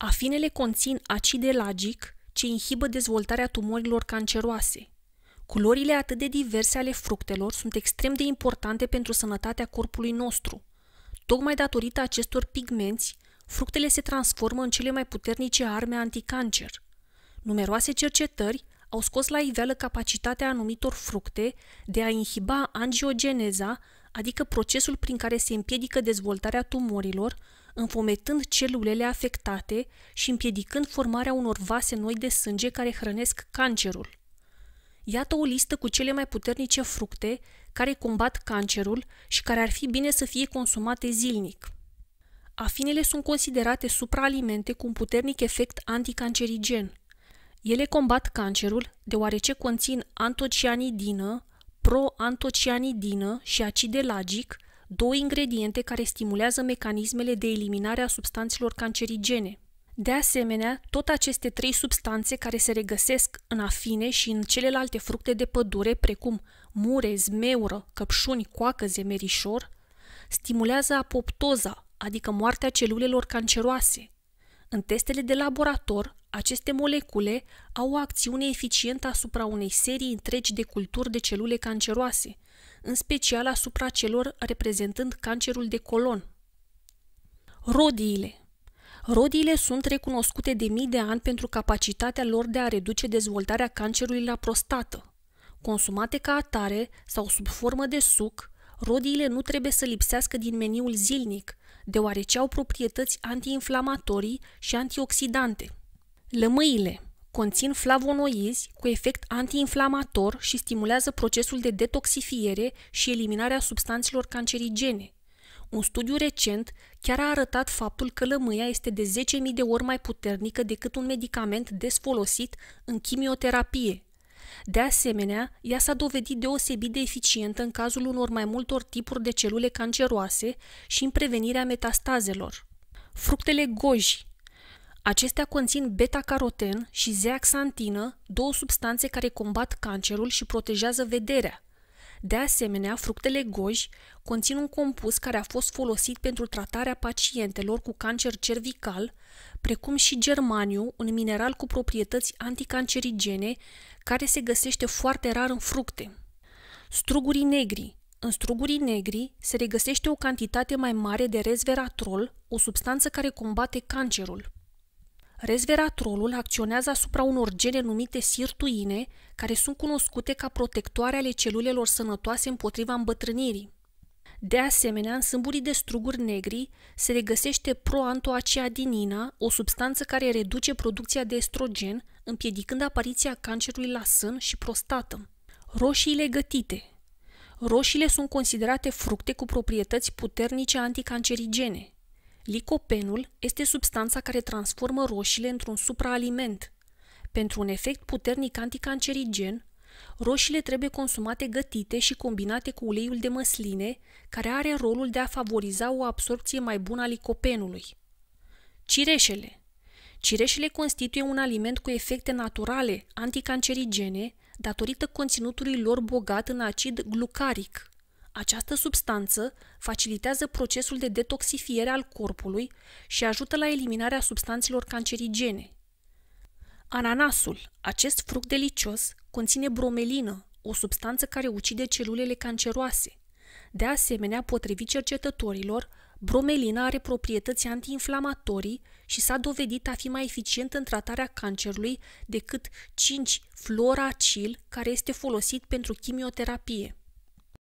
Afinele conțin acid elagic ce inhibă dezvoltarea tumorilor canceroase. Culorile atât de diverse ale fructelor sunt extrem de importante pentru sănătatea corpului nostru. Tocmai datorită acestor pigmenți, fructele se transformă în cele mai puternice arme anticancer. Numeroase cercetări au scos la iveală capacitatea anumitor fructe de a inhiba angiogeneza, adică procesul prin care se împiedică dezvoltarea tumorilor, înfometând celulele afectate și împiedicând formarea unor vase noi de sânge care hrănesc cancerul. Iată o listă cu cele mai puternice fructe care combat cancerul și care ar fi bine să fie consumate zilnic. Afinele sunt considerate supraalimente cu un puternic efect anticancerigen. Ele combat cancerul deoarece conțin antocianidină, proantocianidină și acid elagic, două ingrediente care stimulează mecanismele de eliminare a substanțelor cancerigene. De asemenea, tot aceste trei substanțe care se regăsesc în afine și în celelalte fructe de pădure, precum mure, zmeură, căpșuni, coacă, zemerișor, stimulează apoptoza, adică moartea celulelor canceroase. În testele de laborator, aceste molecule au o acțiune eficientă asupra unei serii întregi de culturi de celule canceroase – în special asupra celor reprezentând cancerul de colon. Rodiile Rodiile sunt recunoscute de mii de ani pentru capacitatea lor de a reduce dezvoltarea cancerului la prostată. Consumate ca atare sau sub formă de suc, rodiile nu trebuie să lipsească din meniul zilnic, deoarece au proprietăți antiinflamatorii și antioxidante. Lămâile – Conțin flavonoizi cu efect antiinflamator și stimulează procesul de detoxifiere și eliminarea substanțelor cancerigene. Un studiu recent chiar a arătat faptul că lămâia este de 10.000 de ori mai puternică decât un medicament des folosit în chimioterapie. De asemenea, ea s-a dovedit deosebit de eficientă în cazul unor mai multor tipuri de celule canceroase și în prevenirea metastazelor. Fructele goji Acestea conțin beta-caroten și zeaxantină, două substanțe care combat cancerul și protejează vederea. De asemenea, fructele goj conțin un compus care a fost folosit pentru tratarea pacientelor cu cancer cervical, precum și germaniu, un mineral cu proprietăți anticancerigene care se găsește foarte rar în fructe. Strugurii negri în strugurii negri se regăsește o cantitate mai mare de resveratrol, o substanță care combate cancerul. Resveratrolul acționează asupra unor gene numite sirtuine, care sunt cunoscute ca protectoare ale celulelor sănătoase împotriva îmbătrânirii. De asemenea, în sâmburii de struguri negri se regăsește proantoaceadinina, o substanță care reduce producția de estrogen, împiedicând apariția cancerului la sân și prostată. Roșiile gătite Roșiile sunt considerate fructe cu proprietăți puternice anticancerigene. Licopenul este substanța care transformă roșiile într-un supraaliment. Pentru un efect puternic anticancerigen, roșiile trebuie consumate gătite și combinate cu uleiul de măsline, care are rolul de a favoriza o absorpție mai bună a licopenului. Cireșele Cireșele constituie un aliment cu efecte naturale anticancerigene datorită conținutului lor bogat în acid glucaric. Această substanță facilitează procesul de detoxifiere al corpului și ajută la eliminarea substanțelor cancerigene. Ananasul, acest fruct delicios, conține bromelină, o substanță care ucide celulele canceroase. De asemenea, potrivit cercetătorilor, bromelina are proprietăți antiinflamatorii și s-a dovedit a fi mai eficient în tratarea cancerului decât 5-fluoracil, care este folosit pentru chimioterapie.